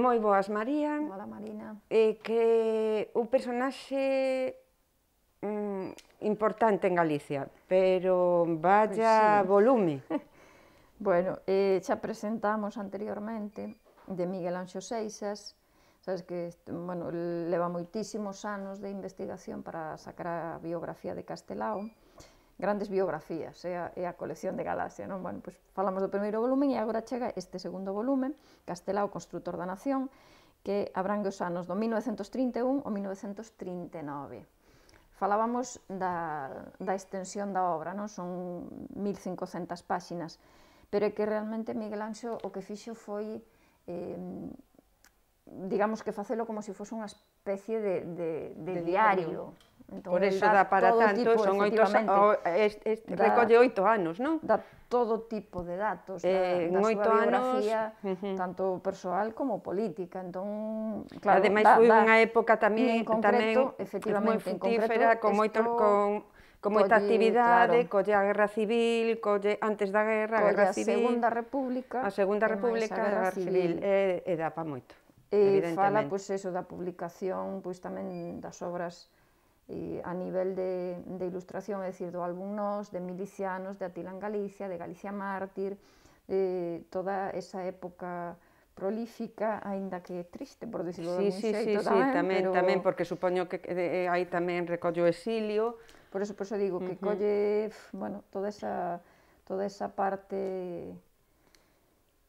moi boas María. Hola Marina. Eh, que un personaxe mm, importante en Galicia, pero vaya pues pois sí. volume. bueno, eh, xa presentamos anteriormente de Miguel Anxo Seixas, sabes que bueno, leva moitísimos anos de investigación para sacar a biografía de Castelao, grandes biografías, é a, é a colección de Galaxia, non? Bueno, pois falamos do primeiro volumen e agora chega este segundo volumen, Castelao, construtor da nación, que abrangue os anos do 1931 ao 1939. Falábamos da, da extensión da obra, non? Son 1500 páxinas, pero é que realmente Miguel Anxo o que fixo foi eh, digamos que facelo como se si fose unha especie de, de, de, de diario. diario Entón, Por eso dá para tanto, tipo, son oito, este, este da, recolle oito anos, non? Dá todo tipo de datos eh, da, da oito biografía, anos, uh -huh. tanto persoal como política. Entón, claro, Ademais, da, foi unha época tamén, en concreto, tamén efectivamente, moi frutífera, en concreto, con, moito, esto, con, con moita actividade, claro. colle a Guerra Civil, colle antes da Guerra, a Guerra Civil... a Segunda República... A Segunda República, a Guerra Civil, e, e dá pa moito. E fala, pois, pues, eso da publicación, pois, pues, tamén das obras eh, a nivel de, de ilustración, é dicir, do álbum Nos, de Milicianos, de Atila en Galicia, de Galicia Mártir, eh, toda esa época prolífica, aínda que triste, por decirlo sí, de algún sí, xeito, sí, tamén, sí, tamén, pero... tamén, porque supoño que eh, aí tamén recollo exilio. Por eso, por eso digo, uh -huh. que colle, bueno, toda esa, toda esa parte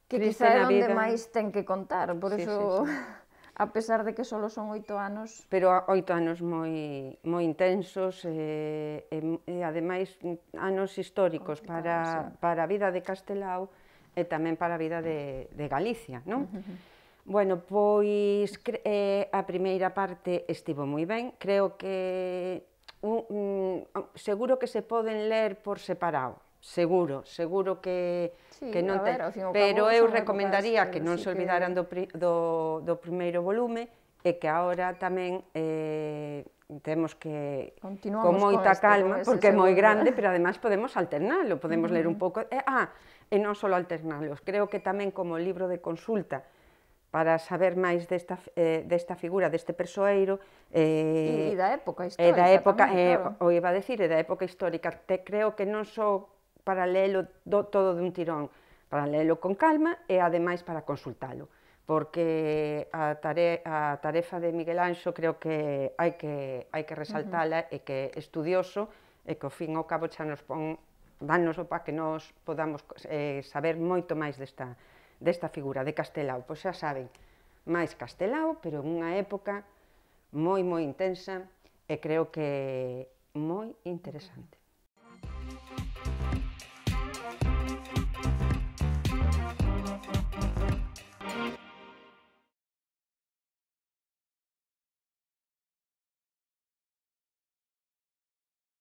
que quizá é onde máis ten que contar, por sí, eso... Sí, sí a pesar de que só son oito anos. Pero oito anos moi, moi intensos e, e, e ademais anos históricos para, sí. para a vida de Castelao e tamén para a vida de, de Galicia, non? Uh -huh. Bueno, pois eh, a primeira parte estivo moi ben, creo que un, un, mm, seguro que se poden ler por separado, Seguro, seguro que, sí, que non ten, pero eu recomendaría que non se olvidaran do, do, do primeiro volume e que agora tamén eh, temos que con moita con este, calma, con porque é moi grande, pero ademais podemos alternalo, podemos uh -huh. ler un pouco, eh, ah, e non só alternalos, creo que tamén como libro de consulta para saber máis desta, eh, desta figura, deste persoeiro... Eh, e, e da época histórica. E da época, tamén, eh, claro. eh, o iba a decir, e da época histórica. Te creo que non só para lelo do, todo dun tirón, para lelo con calma e ademais para consultalo, porque a, tare, a tarefa de Miguel Anxo creo que hai que, hai que resaltala uh -huh. e que é estudioso e que ao fin ao cabo xa nos pon danos o pa que nos podamos eh, saber moito máis desta, desta figura de Castelao. Pois xa saben, máis Castelao, pero unha época moi, moi intensa e creo que moi interesante.